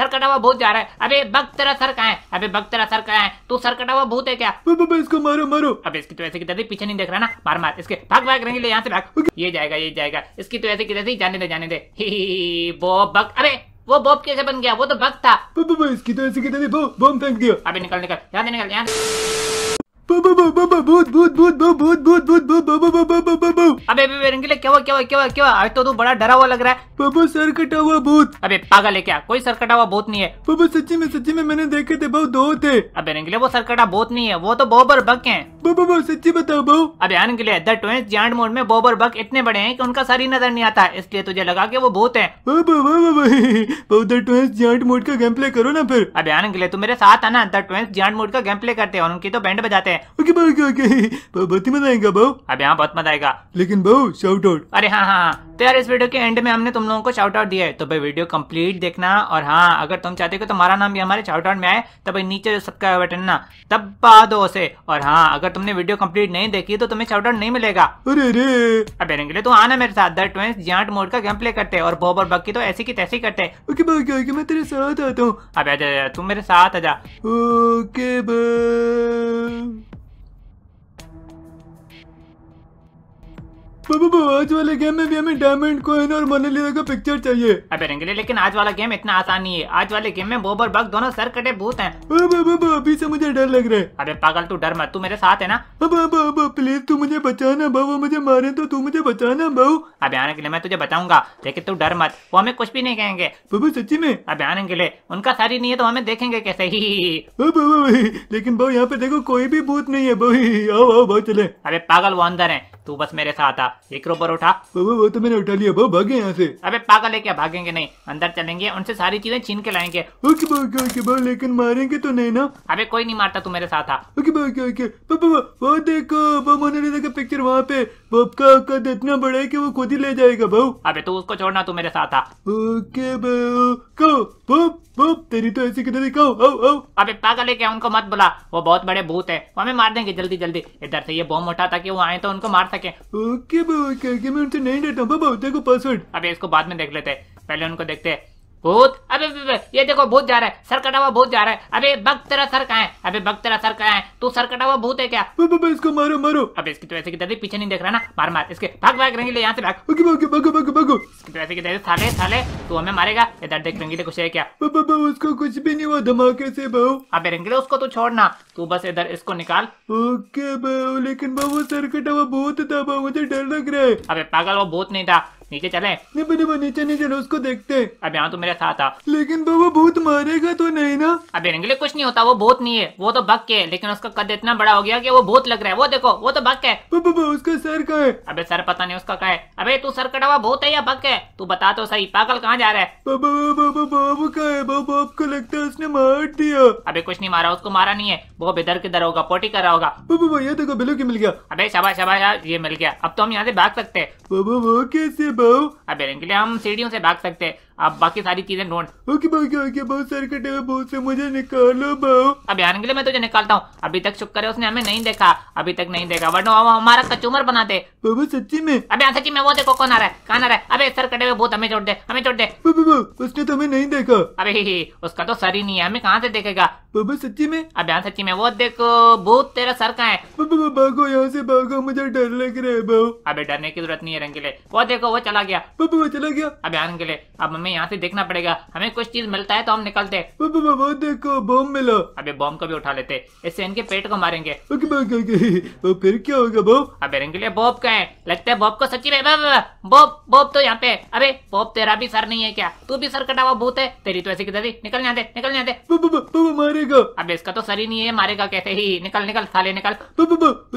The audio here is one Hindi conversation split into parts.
सरकटा हुआ भूत जा रहा है अबे बग तेरा सर कहा है अबे बग तेरा सर कहा है तू सरकटा हुआ भूत है क्या बाबा इसको मारो मारो अब इसकी तो ऐसे की तरह पीछे नहीं देख रहा ना मार मार इसके भाग भाग रंगीले यहाँ से भाग ये जाएगा ये जाएगा इसकी तो ऐसे की तरह जाने दे जाने दे वो बक अरे वो बॉब कैसे बन गया वो तो बग था इसकी तो ऐसे की तरह बॉम्ब फेंक दिया अभी निकल निकल यहाँ निकल यहाँ अबे अबे रंगीले क्या हुआ क्या हुआ क्या हुआ क्या आज तो तू बड़ा डरा हुआ लग रहा है बाबा सर कटा हुआ भूत अबे पागल है क्या कोई सर कटा हुआ भूत नहीं है बाबा सच्ची में सच्ची में मैंने देखे थे बहुत दो थे अबे रंगीले वो सर कटा भूत नहीं है वो तो बोबर बक है बाबा सच्ची बताओ बहु अबे रंगीले द ट्वेंथ मोड में बोबर बक इतने बड़े हैं कि उनका सारी नजर नहीं आता इसलिए तुझे लगा कि वो भूत है मोड का गेम प्ले करो ना फिर अबे हाँ, रंगीले तुम मेरे साथ आना द ट्वेंथ जॉइंट मोड का गेम प्ले करते हैं और उनकी तो बैंड बजाते हैं ओके बो ओके ओके बहुत ही मजा आएगा बहु अब यहाँ बहुत मजा आएगा लेकिन बहु शाउट आउट अरे हाँ, हाँ हाँ तो यार इस वीडियो के एंड में हमने तुम लोगों को शाउट आउट दिया है तो भाई वीडियो कंप्लीट देखना और हाँ अगर तुम चाहते हो तुम्हारा नाम भी हमारे शाउट आउट में आए तो भाई नीचे जो सबका बटन ना तब पा दो उसे और हाँ अगर तुमने वीडियो कंप्लीट नहीं देखी तो तुम्हें शाउट आउट नहीं मिलेगा अरे अरे अब के लिए तो आना मेरे साथ दर ट्वेंस जियांट मोड का गेम प्ले करते और बॉब और बक्की तो ऐसी की तैसी करते ओके ओके ओके मैं तेरे साथ आता हूँ अब आजा तू मेरे साथ आजा ओके बाय आज वाले गेम में भी हमें डायमंड कोइन और मोनालिसा का पिक्चर चाहिए अबे रंगले लेकिन आज वाला गेम इतना आसान नहीं है आज वाले गेम में बोबर बग दोनों सर कटे भूत हैं बाबा अभी से मुझे डर लग रहा है अबे पागल तू डर मत तू मेरे साथ है ना बाबा प्लीज तू मुझे बचाना बाबू मुझे मारे तो तू मुझे बचाना बाबू अबे आने के लिए मैं तुझे बताऊंगा लेकिन तू डर मत वो हमें कुछ भी नहीं कहेंगे बाबू सच्ची में अबे आने के लिए उनका सारी नहीं है तो हमें देखेंगे कैसे ही लेकिन बाबू यहाँ पे देखो कोई भी भूत नहीं है बाबू आओ आओ बहुत चले अरे पागल वो अंदर है तू बस मेरे साथ आ एक रोबर उठा बाबा वो तो मैंने उठा लिया बाबा भागे यहाँ से अबे पागल है क्या भागेंगे नहीं अंदर चलेंगे उनसे सारी चीजें छीन के लाएंगे ओके ओके ओके बाबा लेकिन मारेंगे तो नहीं ना अबे कोई नहीं मारता तू मेरे साथ आ ओके ओके ओके बाबा वो देखो वो मोनालिसा का पिक्चर वहाँ पे बाप का कद इतना बड़ा है की वो खुद ही ले जाएगा भाऊ अबे तू उसको छोड़ना तू मेरे साथ आ ओके तेरी तो ऐसी कितनी कहो ओ अबे पागल है क्या उनको मत बुला वो बहुत बड़े भूत है वो हमें मार देंगे जल्दी जल्दी इधर से ये बॉम्ब उठा ताकि वो आए तो उनको मार सके ओके मैं उनसे नहीं देता पापा को पासवर्ड अभी इसको बाद में देख लेते हैं पहले उनको देखते हैं भूत अबे, ये देखो भूत जा रहा है सर कटा हुआ भूत जा रहा है अबे भक्त तेरा सर कहा है अबे भक्त तेरा सर कहा है तू सर कटा हुआ भूत है क्या बे बे बे इसको मारो मारो अबे इसकी तो ऐसे की दादी पीछे नहीं देख रहा ना मार मार इसके भाग भाग रंगी ले यहाँ से भाग भागो ओके भागो भागो भागो इसकी तो ऐसे की दादी साले साले तू हमें मारेगा इधर दर्द देख रंगीले कुछ है क्या उसको कुछ भी नहीं हुआ धमाके से बहु अबे रंगीले उसको तू तो छोड़ना तू बस इधर इसको निकाल ओके बहु लेकिन भाव सर कटा हुआ भूत था भाव मुझे डर लग रहा है अबे पागल वो भूत नहीं था नीचे चले नीचे नीचे उसको देखते अब यहाँ तो मेरे साथ आ लेकिन बाबा बहुत मारेगा तो नहीं ना अबे रंगले कुछ नहीं होता वो भूत नहीं है वो तो बक के लेकिन उसका कद इतना बड़ा हो गया कि वो भूत लग रहा है वो देखो वो तो बक है उसका सर का है अबे सर पता नहीं उसका का है अबे तू सर कटा हुआ बहुत है या बक है तू बता तो सही पागल कहाँ जा रहा है बाबू का है आपको लगता है उसने मार दिया अबे कुछ नहीं मारा उसको मारा नहीं है वो बेदर के दर होगा पोटी कर रहा होगा बाबू ये देखो बिलो की मिल गया अबे शबा शबा ये मिल गया अब तो हम यहाँ से भाग सकते हैं बाबू वो कैसे बो अब इनके लिए हम सीढ़ियों से भाग सकते हैं अब बाकी सारी चीजें ढूंढ ओके भाई बहुत सारे कटे हुए बहुत से मुझे निकालो भाव अब यार लिए मैं तुझे निकालता हूँ अभी तक शुक्र है उसने हमें नहीं देखा अभी तक नहीं देखा वरना वो हमारा कचूमर बनाते बाबू सच्ची में अब यहाँ सच्ची में वो देखो कौन आ रहा है कहाँ आ रहा है अबे सर कटे हुए बहुत हमें छोड़ दे हमें छोड़ दे उसने तो हमें नहीं देखा अबे उसका तो सर ही नहीं है हमें कहाँ से देखेगा बाबू सच्ची में अब यहाँ सच्ची में वो देखो भूत तेरा सर का है भागो यहाँ से भागो मुझे डर लग रहा है अबे डरने की जरूरत नहीं है रंगीले वो देखो वो चला गया बाबू वो चला गया अब यहाँ लिए अब मम्मी हमें यहाँ से देखना पड़ेगा हमें कुछ चीज मिलता है तो हम निकलते हैं देखो बॉम्ब मिला अबे बॉम्ब को भी उठा लेते इससे इनके पेट को मारेंगे फिर क्या होगा बॉब अब इनके लिए बॉब का है लगता है बॉब को सची में बॉब बॉब तो यहाँ पे अरे बॉब तेरा भी सर नहीं है क्या तू भी सर कटा हुआ भूत है तेरी तो ऐसी की दादी निकल जाते निकल जाते मारेगा अब इसका तो सर ही नहीं है मारेगा कैसे ही निकल निकल साले निकल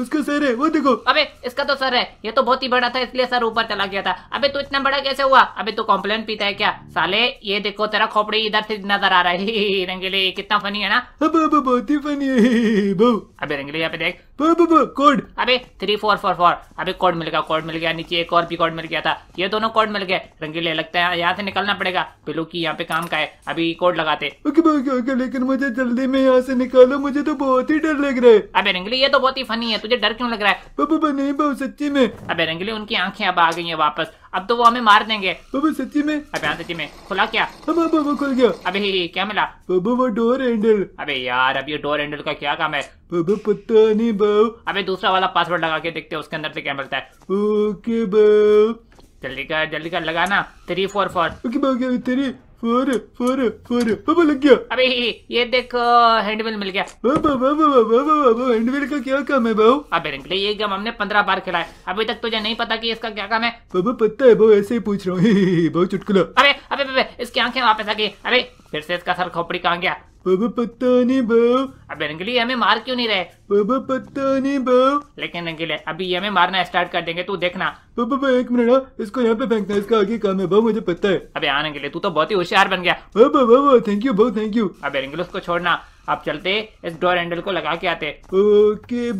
उसका सर है वो देखो अबे इसका तो सर है ये तो बहुत ही बड़ा था इसलिए सर ऊपर चला गया था अबे तू इतना बड़ा कैसे हुआ अबे तू कॉम्प्लेन पीता है क्या साले ये देखो तेरा खोपड़ी इधर से नजर आ रहा है रंगीले कितना फनी है ना बहुत ही फनी है अबे रंगीले यहाँ पे देख कोड अबे थ्री फोर फोर फोर अबे कोड मिल गया कोड मिल गया नीचे एक और भी कोड मिल गया था ये दोनों कोड मिल गए रंगीले लगता है यहाँ से निकलना पड़ेगा पिलू की यहाँ पे काम का है अभी कोड लगाते ओके ओके ओके लेकिन मुझे जल्दी में यहाँ से निकालो मुझे तो बहुत ही डर लग रहा है अबे रंगली ये तो बहुत ही फनी है तुझे डर क्यों लग रहा है बाबा नहीं सच्ची में अबे रंगली उनकी आंखें अब आ गई है वापस अब तो वो हमें मार देंगे बाबू सच्ची में अबे हाँ सच्ची में खुला क्या हाँ, हाँ बाबा खुल गया अबे क्या मिला बाबू वो डोर हैंडल अबे यार अब ये डोर हैंडल का क्या काम है बाबा पता नहीं बाऊ अबे दूसरा वाला पासवर्ड लगा के देखते हैं उसके अंदर से क्या मिलता है ओके बाऊ जल्दी कर जल्दी कर लगाना थ्री फोर फोर ओके बाबू क्या थ्री फोर फोर फोर बाबू लग गया अबे ये देखो हैंडबिल मिल गया बाबा बाबा बाबा बाबा हैंडबिल का क्या काम है बाबू अबे रिंकले ये गेम हमने पंद्रह बार खेला है अभी तक तुझे नहीं पता कि इसका क्या काम है बाबू पता है बाबू ऐसे ही पूछ रहा हूँ बहुत चुटकुला अरे अबे अबे इसकी आंखें वापस आ गई अरे फिर से इसका सर खोपड़ी कहाँ गया बाबा पता नहीं अबे हमें मार क्यों नहीं रहे बाबा पता नहीं बाबू लेकिन अभी हमें मारना स्टार्ट कर देंगे तू देखना बाबा एक मिनट हाँ, इसको यहाँ पे फेंकना इसका आगे काम है बाबू मुझे पता है अबे हाँ तू तो बहुत ही होशियार बन गया बाबा बाबा थैंक यू बहुत थैंक यू अबे रंगीले उसको छोड़ना आप चलते इस डोर हैंडल को लगा के आते ओके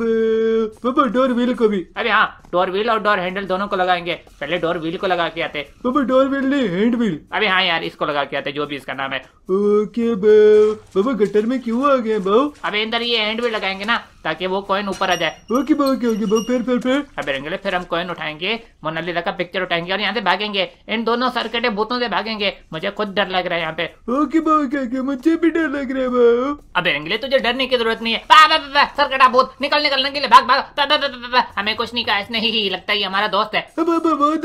पापा डोर व्हील को भी अरे हाँ डोर व्हील और डोर हैंडल दोनों को लगाएंगे पहले डोर व्हील को लगा के आते पापा डोर व्हील नहीं हैंड व्हील अरे हाँ यार इसको लगा के आते जो भी इसका नाम है ओके बाबा गटर में क्यों आ गए बाबू अभी इंदर ये हैंड व्हील लगाएंगे ना ताकि वो कॉइन ऊपर आ जाए ओके ओके ओके फिर फिर फिर रंगले फिर हम कॉइन उठाएंगे मोनालिजा का पिक्चर उठाएंगे और यहाँ से भागेंगे इन दोनों सरकटे भूतों से भागेंगे मुझे खुद डर लग रहा है यहाँ पे ओके ओके मुझे भी डर लग रहा है अब रंगले तुझे डरने की जरूरत नहीं है सरकटा भूत निकल निकल रंगले भाग भाग हमें कुछ नहीं कहा इसने ही लगता है हमारा दोस्त है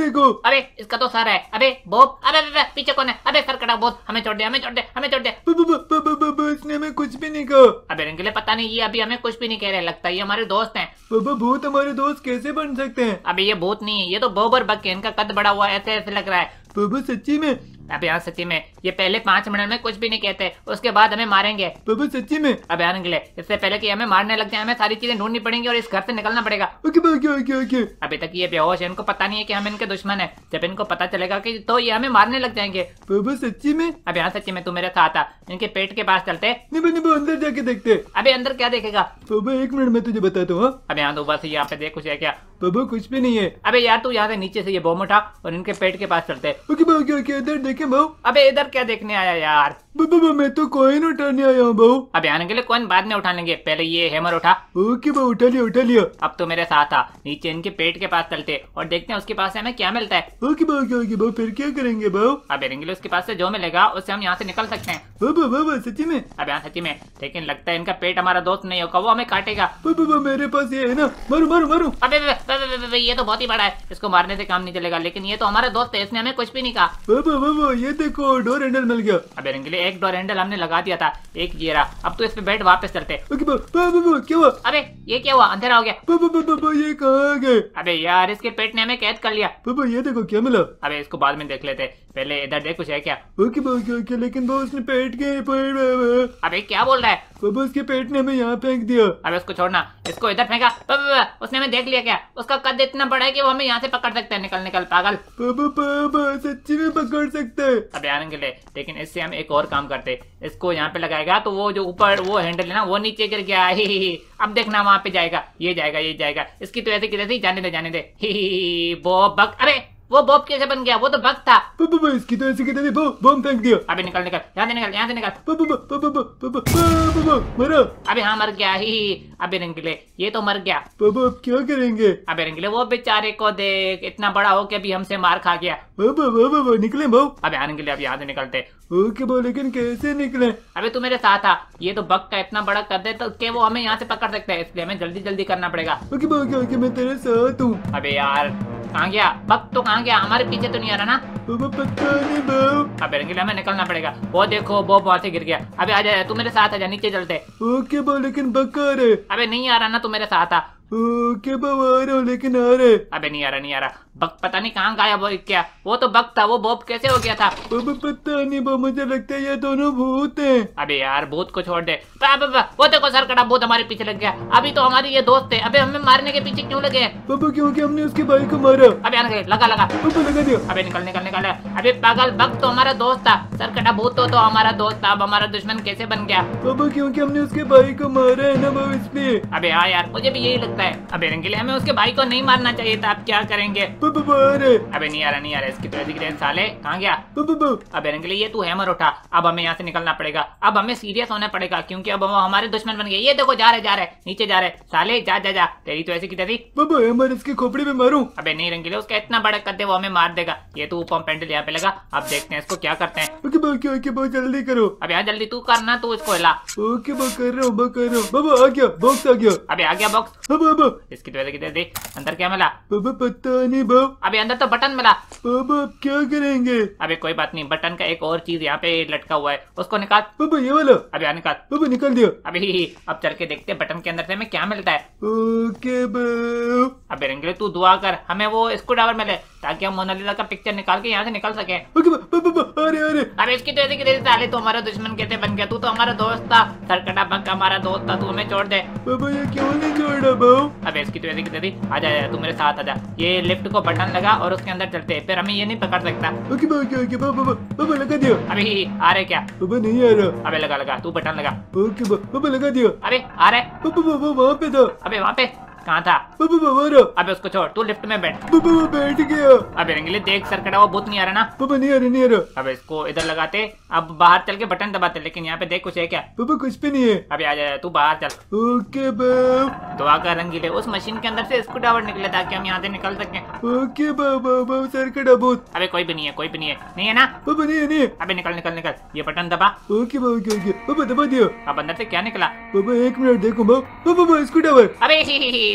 देखो अरे इसका तो सर है अबे बोप अरे पीछे कौन है अबे सरकटा भूत हमें छोड़ दे हमें छोड़ दे हमें छोड़ दे इसने हमें कुछ भी नहीं कहा अबे रंगले पता नहीं ये अभी हमें कुछ भी नहीं नहीं रहे लगता ये हमारे दोस्त हैं बाबा भूत हमारे दोस्त कैसे बन सकते हैं अभी ये भूत नहीं है ये तो बोबर बक है इनका कद बड़ा हुआ ऐसे ऐसे लग रहा है बाबा सच्ची में अभियान सच्ची में ये पहले पांच मिनट में कुछ भी नहीं कहते उसके बाद हमें मारेंगे बाबा सच्ची में अभियान अंगले इससे पहले कि हमें मारने लगते हैं हमें सारी चीजें ढूंढनी पड़ेंगी और इस घर से निकलना पड़ेगा ओके ओके ओके ओके अभी तक ये बेहोश है इनको पता नहीं है कि हम इनके दुश्मन है जब इनको पता चलेगा की तो ये हमें मारने लग जाएंगे बाबा सच्ची में अभियान सच्ची में तू मेरे साथ आ इनके पेट के पास चलते अंदर जाके देखते अभी अंदर क्या देखेगा बाबा एक मिनट में तुझे बताता हूँ अभी यहाँ तो बस यहाँ पे देख कुछ है क्या बाबा कुछ भी नहीं है अभी यार तू यहाँ से नीचे से ये बॉम उठा और इनके पेट के पास चलते ओके ओके ओके इधर देख है बहू अबे इधर क्या देखने आया यार मैं तो कॉइन उठाने आया हूँ बहू अब आने के लिए कॉइन बाद में उठा लेंगे पहले ये हैमर उठा ओके बहू उठा लिया उठा लिया अब तो मेरे साथ आ नीचे इनके पेट के पास चलते और देखते हैं उसके पास से हमें क्या मिलता है ओके बहू क्या बहू फिर क्या करेंगे बहू अब एरेंगे उसके पास से जो मिलेगा उससे हम यहाँ से निकल सकते हैं सची में अब यहाँ सची में लेकिन लगता है इनका पेट हमारा दोस्त नहीं होगा वो हमें काटेगा मेरे पास ये है ना मरु मरु मरु अबे ये तो बहुत ही बड़ा है इसको मारने से काम नहीं चलेगा लेकिन ये तो हमारा दोस्त है इसने हमें कुछ भी नहीं कहा ये देखो डोर हैंडल मिल गया अबे रंगीले एक डोर हैंडल हमने लगा दिया था एक ये रहा अब तो इस पे बैठ वापस चलते अबे ये क्या हुआ अंधेरा हो गया ये कहा गए अबे यार इसके पेट ने हमें कैद कर लिया ये देखो क्या मिला अबे इसको बाद में देख लेते पहले इधर देख कुछ है क्या ओके okay, ओके लेकिन वो उसने पेट के पेट अबे क्या बोल रहा है बाबा के पेट ने हमें यहाँ फेंक दिया अबे उसको छोड़ना इसको इधर फेंका उसने हमें देख लिया क्या उसका कद इतना बड़ा है कि वो हमें यहाँ से पकड़ सकते हैं निकल निकल पागल बाबा बाबा सच्ची में पकड़ सकते है अब के लिए लेकिन इससे हम एक और काम करते इसको यहाँ पे लगाएगा तो वो जो ऊपर वो हैंडल है ना वो नीचे गिर गया अब देखना वहाँ पे जाएगा ये जाएगा ये जाएगा इसकी तो ऐसे किधर जाने दे जाने दे ही वो बक अरे वो बॉब कैसे बन गया वो तो भक्त था इसकी तो ऐसी कितनी बम फेंक दिया अभी निकल निकल यहाँ से निकल यहाँ से निकल मरो अभी हाँ मर गया ही अभी रंगले ये तो मर गया बाबा अब क्या करेंगे अभी रंगले वो बेचारे को देख इतना बड़ा हो के अभी हमसे मार खा गया निकले भाव अभी यहाँ निकले अभी यहाँ से निकलते ओके बो लेकिन कैसे निकले अभी तू मेरे साथ था ये तो बक का इतना बड़ा कर दे तो के वो हमें यहाँ से पकड़ सकते हैं इसलिए हमें जल्दी जल्दी करना पड़ेगा ओके ओके ओके मैं तेरे साथ हूँ अबे यार कहाँ गया बक तो कहाँ गया हमारे पीछे तो नहीं आ रहा ना अब रंगीला हमें निकलना पड़ेगा वो देखो वो बहुत ही गिर गया अबे आ जा तू मेरे साथ आ जा नीचे चलते ओके बो लेकिन बक अबे नहीं आ रहा ना तू मेरे साथ आ आ लेकिन आ रहे अबे नहीं आ रहा नहीं आ रहा बक पता नहीं कहाँ गायब हो क्या वो तो बक था वो बॉब कैसे हो गया था अबे पता नहीं बब मुझे लगता है ये दोनों भूत हैं अबे यार भूत को छोड़ दे बब वो देखो सर कटा भूत हमारे पीछे लग गया अभी तो हमारे ये दोस्त है अबे हमें मारने के पीछे क्यों लगे बब क्योंकि हमने उसके भाई को मारा अबे लगा लगा बब लगा दिया अबे निकल निकल निकल अबे पागल बक तो हमारा दोस्त था सर कटा भूत तो हमारा दोस्त था अब हमारा दुश्मन कैसे बन गया बब क्योंकि हमने उसके भाई को मारा है ना बब इसलिए अबे हाँ यार मुझे भी यही लगता सकता है अबे रंगीले हमें उसके भाई को नहीं मारना चाहिए था आप क्या करेंगे अबे नहीं आ रहा नहीं आ रहा इसकी तो प्रतिक्रिया साले कहाँ गया अबे रंगीले ये तू हैमर उठा अब हमें यहाँ से निकलना पड़ेगा अब हमें सीरियस होना पड़ेगा क्योंकि अब हमारे दुश्मन बन गए ये देखो जा रहे जा रहे नीचे जा रहे साले जा जा जा तेरी तो ऐसी कितनी तरी बाबा इसकी खोपड़ी में मारू अबे नहीं रंगीले उसका इतना बड़ा कद वो हमें मार देगा ये तो ऊपर पेंडल यहाँ पे लगा अब देखते हैं इसको क्या करते हैं ओके जल्दी करो अब यहाँ जल्दी तू करना तू इसको हिला ओके मैं कर रहा हूँ मैं कर रहा हूँ बाबा आ गया बॉक्स आ गया अबे आ गया बॉक्स बाबा इसकी टॉयलेट तो दे दे अंदर क्या मिला बाबा पता नहीं बाबा अभी अंदर तो बटन मिला बाबा अब क्या करेंगे अभी कोई बात नहीं बटन का एक और चीज यहाँ पे लटका हुआ है उसको निकाल बाबा ये वाला अभी निकाल बाबा निकल दिया अभी अब चल के देखते हैं बटन के अंदर से हमें क्या मिलता है ओके अबे रंगले तू दुआ कर हमें वो स्क्रू ड्राइवर मिले ताकि हम मोनालिसा का पिक्चर निकाल के यहाँ से निकल सके अरे अरे अरे इसकी तो ऐसी कि साले तो हमारा दुश्मन कहते बन गया तू तो हमारा दोस्त था सरकटा बंका हमारा दोस्त था तू हमें छोड़ दे बाबा ये क्यों नहीं छोड़ा अब इसकी तो ऐसी की तेरी आ जा तू मेरे साथ आ जा ये लिफ्ट को बटन लगा और उसके अंदर चलते फिर हमें ये नहीं पकड़ सकता अभी आ रहे क्या नहीं आ रहा अभी लगा लगा तू बटन लगा अभी आ रहे वहाँ पे दो अबे वहाँ पे कहाँ था अभी उसको छोड़ तू लिफ्ट में बैठ बैठ गया अभी रंगीले देख सरकटा वो भूत नहीं आ रहा ना बाबा नहीं आ रहा नहीं आ रहा अब इसको इधर लगाते अब बाहर चल के बटन दबाते लेकिन यहाँ पे देख कुछ है क्या बाबा कुछ भी नहीं है अभी आ जाए तू बाहर चल ओके तो आकर रंगीले उस मशीन के अंदर से स्क्रू ड्राइवर निकले ताकि हम यहाँ से निकल सके ओके सर बाबा भूत कोई भी नहीं है कोई भी नहीं है नहीं है ना नहीं है नहीं निकल निकल निकल ये बटन दबा ओके बाबा ओके ओके दबा दियो अब अंदर से क्या निकला बाबा एक मिनट देखो बाबा बाबा स्क्रू ड्राइवर अभी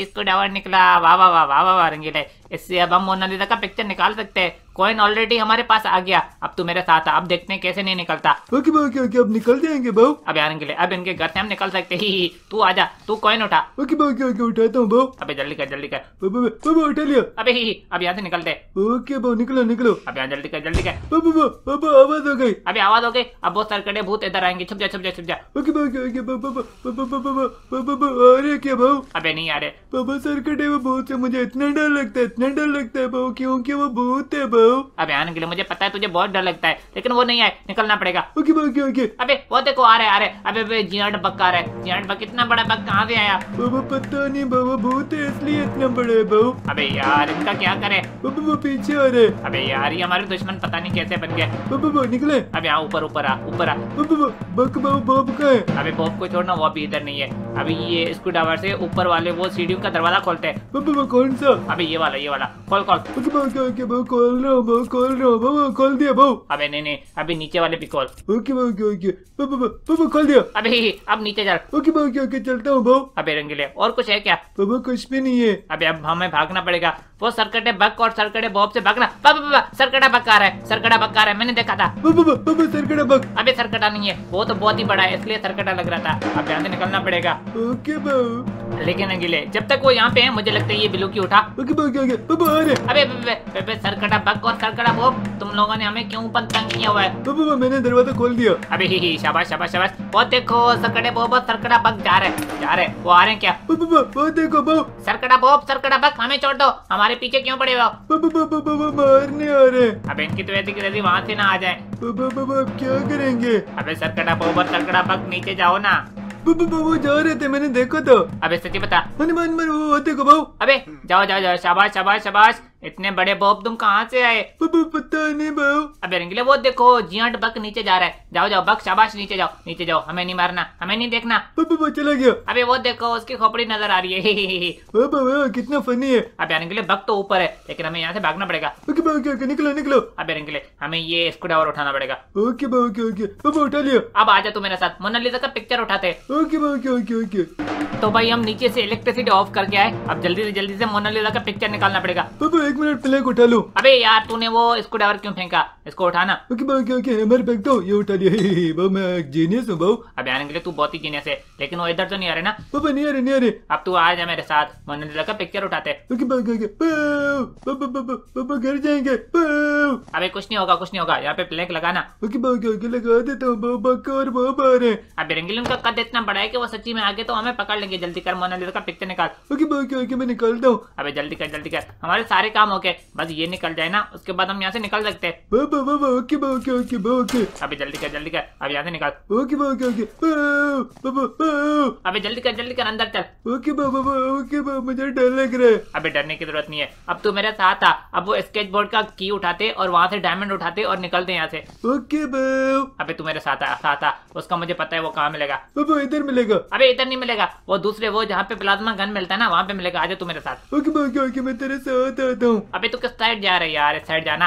इसको डावर निकला वाह वाह वाह वाह वाह रंगीला इससे अब हम मोनालिजा का पिक्चर निकाल सकते हैं कॉइन ऑलरेडी हमारे पास आ गया अब तू मेरे साथ आ, अब देखते हैं कैसे नहीं निकलता ओके ओके ओके अब निकल जाएंगे बहु अब यार के लिए अब इनके घर से हम निकल सकते ही तू आजा तू कॉइन उठा ओके ओके ओके उठाता हूँ बहु अबे जल्दी कर जल्दी कर बहु उठा लियो अबे ही अब यहाँ से निकलते ओके बहु निकलो निकलो अब यहाँ जल्दी कर जल्दी कर बाबू बाबू आवाज हो गई अबे आवाज हो गई अब बहुत सरकड़े भूत इधर आएंगे छुप जा छुप जा छुप जा ओके ओके ओके बाबू अरे क्या बहु अबे नहीं आ रहे बाबा सरकड़े वो भूत से मुझे इतना डर लगता है इतना डर लगता है बहू क्योंकि वो भूत है बहू अब आने के लिए मुझे पता है तुझे बहुत डर लगता है लेकिन वो नहीं आए निकलना पड़ेगा ओके ओके ओके अबे वो देखो आ रहे आ रहे अबे अबे जीनाट बक आ रहे है बक इतना बड़ा बक कहाँ से आया वो पता नहीं बहू भूत है इसलिए इतना बड़े बहू अबे यार इनका क्या करे वो पीछे आ रहे अबे यार ये हमारे दुश्मन पता नहीं कैसे बन गए निकले अबे यहाँ ऊपर ऊपर आ ऊपर आ बक बहू बॉब का है अबे बॉब को छोड़ना वो अभी इधर नहीं है अभी ये स्क्रू ड्राइवर से ऊपर वाले वो सीढ़ियों का दरवाजा खोलते हैं कौन सा अभी ये वाला ये वाला कॉल खोल कॉल रहा हूँ खोल रहा हूँ खोल दिया बहु अबे नहीं नहीं अभी नीचे वाले भी कॉल ओके ओके ओके खोल दिया अभी अब नीचे जा ओके ओके ओके चलता हूँ बहु अबे रंगीले और कुछ है क्या बहु कुछ भी नहीं है अबे अब हमें भागना पड़ेगा वो सरकटे बक और सरकटे बॉब से भागना सरकटा बक आ रहा है सरकटा बक आ रहा है मैंने देखा था सरकटा बक अबे सरकटा नहीं है वो तो बहुत ही बड़ा है इसलिए सरकटा लग रहा था अब यहाँ से निकलना पड़ेगा ओके बहु लेकिन अगले जब तक वो यहाँ पे है मुझे लगता है ये बिलू की उठा ओके अबे सरकटा और सरकटा बोब तुम लोगों ने हमें क्यों ऊपर तंग किया हुआ है मैंने दरवाजा खोल दिया अबे ही ही शाबाश शाबाश शाबाश वो देखो सरकटे बोब और सरकटा बक जा रहे जा रहे वो आ रहे हैं क्या वो देखो बो सरकटा बोब सरकटा बग हमें छोड़ दो हमारे पीछे क्यों पड़े हो मारने आ रहे अब इनकी तो ऐसी की वहाँ से ना आ जाए क्या करेंगे अबे सरकटा बोब और सरकटा बक नीचे जाओ ना वो जा रहे थे मैंने देखा था अबे सच्ची बता हनुमान मन वो देखो भाऊ अबे जाओ जाओ जाओ शाबाश शाबाश शाबाश इतने बड़े बॉब तुम कहाँ से आए पता नहीं बहु अबे रंगीले वो देखो जियट बक नीचे जा रहा है जाओ जाओ बक शाबाश नीचे जाओ नीचे जाओ हमें नहीं मारना हमें नहीं देखना चला गया अबे वो देखो उसकी खोपड़ी नजर आ रही है ही ही कितना फनी है अबे रंगीले बक तो ऊपर है लेकिन हमें यहाँ से भागना पड़ेगा ओके ओके ओके निकलो निकलो अबे रंगीले हमें ये स्क्रूड्राइवर उठाना पड़ेगा ओके बाबा ओके ओके बाबा उठा लियो अब आ जाओ मेरे साथ मोनालिसा का पिक्चर उठाते ओके बाबा ओके ओके ओके तो भाई हम नीचे से इलेक्ट्रिसिटी ऑफ करके आए अब जल्दी से जल्दी से मोनालिसा का पिक्चर निकालना पड़ेगा बाबा एक मिनट पहले उठा लो अबे यार तूने वो इसको डावर क्यों फेंका इसको उठाना ओके ओके ओके हैमर फेंक दो ये उठा लिया बहु मैं जीनियस हूँ बहु अब आने के लिए तू बहुत ही जीनियस है लेकिन वो इधर तो नहीं आ रहे ना बाबा नहीं आ रहे नहीं आ रहे अब तू आ जा मेरे साथ मनोज का पिक्चर उठाते ओके बाबू ओके बाबा घर जाएंगे अबे कुछ नहीं होगा कुछ नहीं होगा यहाँ पे प्लेक लगाना ओके बाबू ओके लगा देता हूँ बाबा कर बाबा रहे अबे रंगील उनका कद इतना बड़ा है की वो सच्ची में आगे तो हमें पकड़ लेंगे जल्दी कर मोनालिसा का पिक्चर निकाल ओके बाबू ओके मैं निकालता हूँ अबे जल्दी कर जल्दी कर हमारे सारे काम काम हो गया बस ये निकल जाए ना उसके बाद हम यहाँ से निकल सकते हैं अभी जल्दी कर जल्दी कर अब यहाँ से निकल ओके ओके ओके अबे जल्दी कर जल्दी कर अंदर चल ओके बाबा ओके बाबा मुझे डर लग रहा है अभी डरने की जरूरत नहीं है अब तू मेरे साथ आ अब वो स्केच बोर्ड का की उठाते और वहाँ से डायमंड उठाते और निकलते यहाँ से ओके अभी तू मेरे साथ आ साथ आ उसका मुझे पता है वो कहाँ मिलेगा वो इधर मिलेगा अभी इधर नहीं मिलेगा वो दूसरे वो जहाँ पे प्लाज्मा गन मिलता है ना वहाँ पे मिलेगा आ जा तू मेरे साथ ओके ओके ओके मैं तेरे साथ आता अबे तू किस साइड जा रहे यार इस साइड जाना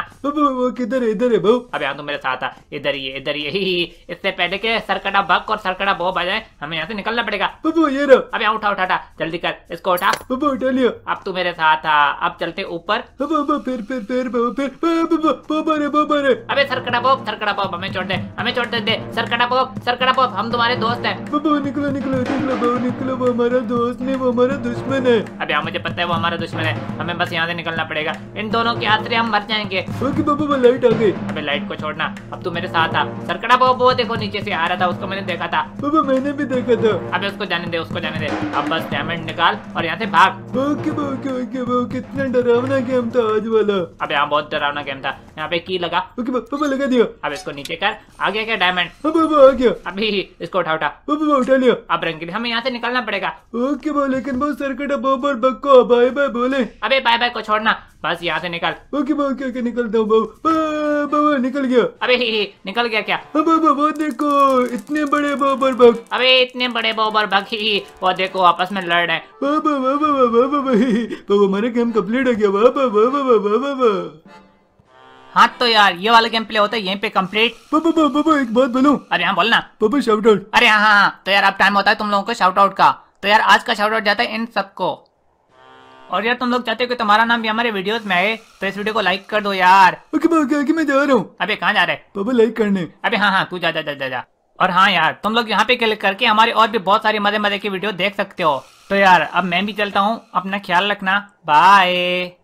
किधर है इधर है बहू अब यहाँ तो मेरे साथ आ इधर ही इधर ही इससे पहले के सरकटा बक और सरकटा आ जाए हमें यहाँ से निकलना पड़ेगा बबू ये रहो अब यहाँ उठा उठा जल्दी कर इसको उठा बबू उठा लियो अब तू मेरे साथ आ अब चलते ऊपर फिर फिर फिर फिर अबे सरकटा बोब सरकटा बोब हमें छोड़ दे हमें छोड़ दे दे सरकटा बोब सरकटा बोब हम तुम्हारे दोस्त हैं बबू निकलो निकलो निकलो बहू निकलो वो हमारा दोस्त नहीं वो हमारा दुश्मन है अब यहाँ मुझे पता है वो हमारा दुश्मन है हमें बस यहाँ से निकलना करना पड़ेगा इन दोनों के आते हम मर जाएंगे लाइट आ गई अबे लाइट को छोड़ना अब तू मेरे साथ आ सरकड़ा बाबा वो देखो नीचे से आ रहा था उसको मैंने देखा था बाबा मैंने भी देखा था अबे उसको जाने दे उसको जाने दे अब बस डायमंड निकाल और यहाँ से भाग कितना डरावना गेम था आज वाला अब यहाँ बहुत डरावना गेम था यहाँ पे की लगा ओके बाबा लगा दिया अब इसको नीचे कर हाँ, आ गया क्या डायमंड अभी इसको उठा उठा बाबा उठा लिया अब रंगीन हमें यहाँ से निकलना पड़ेगा ओके वो लेकिन वो सरकटा बाबा बक्को बाय बाय बोले अबे बाय बाय को छोड़ना बस यहाँ से निकल ओके बाबा क्या क्या निकल दो हूँ बाबा निकल गया अबे ही, ही, निकल गया क्या अबे वो देखो इतने बड़े बॉबर बग अबे इतने बड़े बॉबर बग ही वो देखो आपस में लड़ रहे बाबा बाबा हमारा गेम कम्प्लीट हो गया बाबा बाबा बाबा बाबा हाँ तो यार ये वाला गेम प्ले होता है यहीं पे कंप्लीट पापा एक बात बोलो अरे हाँ बोलना पापा शाउट आउट अरे हाँ हाँ तो यार अब टाइम होता है तुम लोगों को शाउट आउट का तो यार आज का शाउट आउट जाता है इन सबको और यार तुम लोग चाहते हो कि तुम्हारा नाम भी हमारे वीडियोस में आए तो इस वीडियो को लाइक कर दो यार ओके मैं ओके मैं जा रहा हूँ अबे कहाँ जा रहा है पापा लाइक करने अबे हाँ हाँ तू जा जा जा जा, जा। और हाँ यार तुम लोग यहाँ पे क्लिक करके हमारे और भी बहुत सारी मजे मजे की वीडियो देख सकते हो तो यार अब मैं भी चलता हूँ अपना ख्याल रखना बाय